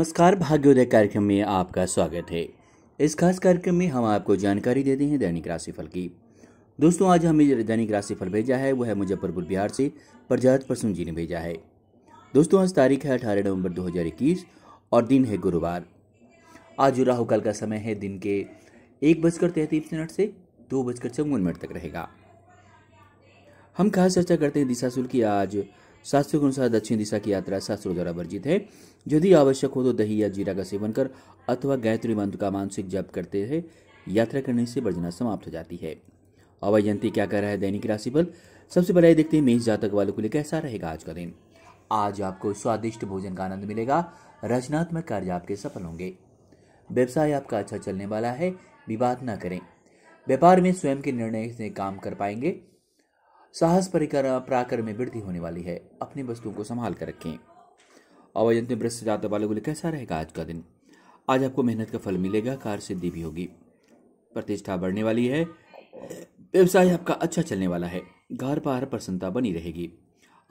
नमस्कार भाग्योदय कार्यक्रम में आपका स्वागत है इस खास कार्यक्रम में हम आपको जानकारी देते हैं दैनिक राशिफल की दोस्तों आज हमें दैनिक राशिफल भेजा है वह है मुजफ्फरपुर बिहार से प्रजात प्रसून जी ने भेजा है दोस्तों आज तारीख है अठारह नवंबर 2021 और दिन है गुरुवार आज राहु काल का समय है दिन के एक बजकर तैंतीस मिनट से दो बजकर चौवन मिनट तक रहेगा हम खास चर्चा करते हैं दिशा शुल्क की आज शास्त्रों के अनुसार दक्षिण दिशा की यात्रा शास्त्रों द्वारा वर्जित है यदि आवश्यक हो तो दही या जीरा का सेवन कर अथवा गायत्री मंत्र का मानसिक जप करते हैं यात्रा करने से वर्जना समाप्त हो जाती है अवय क्या कर रहा है दैनिक राशि पर सबसे पहले देखते हैं मेष जातक वालों के लिए कैसा रहेगा आज का दिन आज आपको स्वादिष्ट भोजन का आनंद मिलेगा रचनात्मक कार्य आपके सफल होंगे व्यवसाय आपका अच्छा चलने वाला है विवाद ना करें व्यापार में स्वयं के निर्णय से काम कर पाएंगे साहस परिकर प्राकर में वृद्धि होने वाली है अपनी वस्तुओं को संभाल कर रखें अवयंत में ब्रश जाते वाले बोले कैसा रहेगा आज का दिन आज आपको मेहनत का फल मिलेगा कार्य सिद्धि भी होगी प्रतिष्ठा बढ़ने वाली है व्यवसाय आपका अच्छा चलने वाला है घर पर प्रसन्नता बनी रहेगी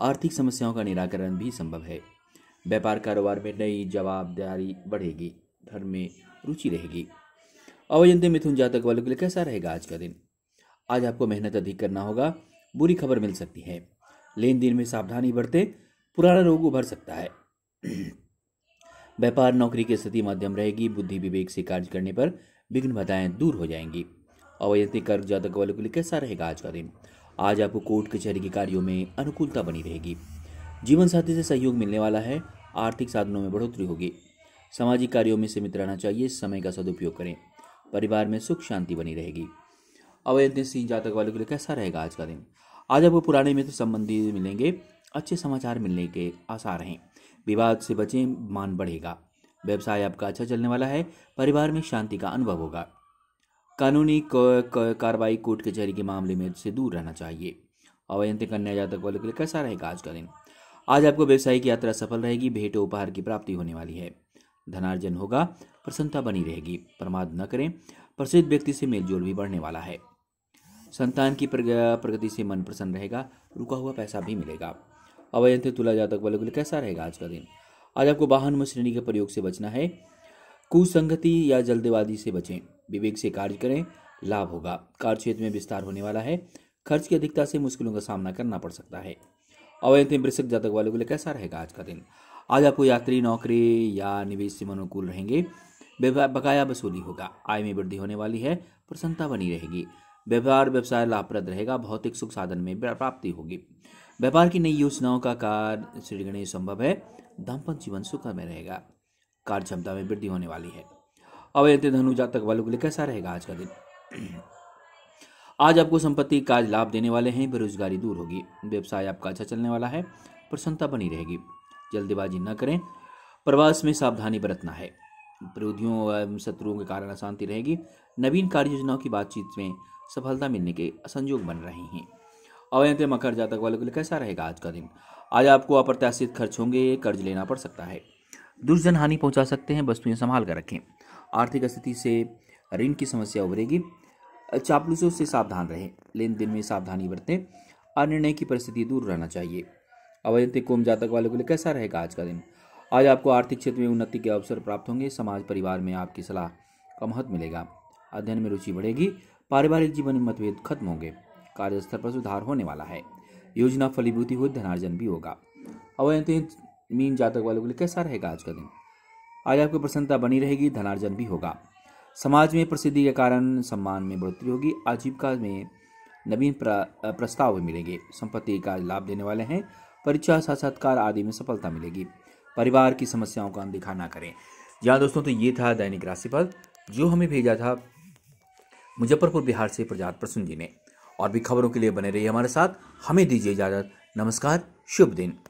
आर्थिक समस्याओं का निराकरण भी संभव है व्यापार कारोबार में नई जवाबदारी बढ़ेगी धर्म में रुचि रहेगी अवयंत मिथुन जातक वालों के लिए कैसा रहेगा आज का दिन आज आपको मेहनत अधिक करना होगा बुरी खबर मिल सकती है लेन देन में सावधानी बरते पुराना रोग उभर सकता है व्यापार नौकरी की स्थिति मध्यम रहेगी बुद्धि विवेक से कार्य करने पर विघ्न बाधाएं दूर हो जाएंगी अवैधिक कर्ज जातक वालों के लिए कैसा रहेगा आज का दिन आज आपको कोर्ट कचहरी के कार्यों में अनुकूलता बनी रहेगी जीवन साथी से सहयोग मिलने वाला है आर्थिक साधनों में बढ़ोतरी होगी सामाजिक कार्यों में सीमित रहना चाहिए समय का सदुपयोग करें परिवार में सुख शांति बनी रहेगी अवैध सिंह जातक वालों के लिए कैसा रहेगा आज का दिन आज आपको पुराने मित्र संबंधी मिलेंगे अच्छे समाचार मिलने के आसार हैं विवाद से बचें मान बढ़ेगा व्यवसाय आपका अच्छा चलने वाला है परिवार में शांति का अनुभव होगा कानूनी कार्रवाई कोर्ट कचहरी के मामले में से दूर रहना चाहिए अवैध कन्या जातक वालों के लिए कैसा रहेगा आज का दिन आज आपको व्यवसायिक यात्रा सफल रहेगी भेंट उपहार की प्राप्ति होने वाली है धनार्जन होगा प्रसन्नता बनी रहेगी प्रमाद न करें प्रसिद्ध व्यक्ति से मेलजोल भी बढ़ने वाला है संतान की प्रगति से मन प्रसन्न रहेगा रुका हुआ पैसा भी मिलेगा अवयंत तुला जातक वाले बोले कैसा रहेगा आज का दिन आज आपको वाहन में श्रेणी के प्रयोग से बचना है कुसंगति या जल्दबाजी से बचें विवेक से कार्य करें लाभ होगा कार्य क्षेत्र में विस्तार होने वाला है खर्च की अधिकता से मुश्किलों का सामना करना पड़ सकता है अवैध वृश्चिक जातक वाले बोले कैसा रहेगा आज का दिन आज आपको यात्री नौकरी या निवेश से मनोकूल रहेंगे बकाया वसूली होगा आय में वृद्धि होने वाली है प्रसन्नता बनी रहेगी व्यापार व्यवसाय लाभप्रद रहेगा भौतिक सुख साधन में प्राप्ति होगी व्यापार की नई योजनाओं का कार्य सृजने संभव है दाम्पत्य जीवन सुख में रहेगा कार्य क्षमता में वृद्धि होने वाली है अवैध धनु जातक वालों के लिए कैसा रहेगा आज का दिन आज आपको संपत्ति काज लाभ देने वाले हैं बेरोजगारी दूर होगी व्यवसाय आपका अच्छा चलने वाला है प्रसन्नता बनी रहेगी जल्दबाजी न करें प्रवास में सावधानी बरतना है विरोधियों एवं शत्रुओं के कारण अशांति रहेगी नवीन कार्य योजनाओं की बातचीत में सफलता मिलने के संयोग बन रहे हैं अवैध मकर जातक वालों के लिए कैसा रहेगा आज का दिन आज आपको अप्रत्याशित खर्च होंगे कर्ज लेना पड़ सकता है दुर्जन हानि पहुंचा सकते हैं वस्तुएं संभाल कर रखें आर्थिक स्थिति से ऋण की समस्या उभरेगी चापलूसों से सावधान रहें लेन देन में सावधानी बरतें अनिर्णय की परिस्थिति दूर रहना चाहिए अवैध कोम जातक वालों के लिए कैसा रहेगा आज का दिन आज आपको आर्थिक क्षेत्र में उन्नति के अवसर प्राप्त होंगे समाज परिवार में आपकी सलाह का महत्व मिलेगा अध्ययन में रुचि बढ़ेगी पारिवारिक जीवन में मतभेद खत्म होंगे कार्यस्थल पर सुधार होने वाला है योजना फलीभूति हुई धनार्जन भी होगा अवैतनिक मीन जातक वालों के लिए कैसा रहेगा आज का दिन आज आपकी प्रसन्नता बनी रहेगी धनार्जन भी होगा समाज में प्रसिद्धि के कारण सम्मान में बढ़ोतरी होगी आजीविका में नवीन प्रस्ताव मिलेंगे संपत्ति का लाभ देने वाले हैं परीक्षा साक्षात्कार आदि में सफलता मिलेगी परिवार की समस्याओं का अनदेखा ना करें जहाँ दोस्तों तो ये था दैनिक राशिफल जो हमें भेजा था मुजफ्फरपुर बिहार से प्रजात प्रसून जी ने और भी खबरों के लिए बने रहिए हमारे साथ हमें दीजिए इजाज़त नमस्कार शुभ दिन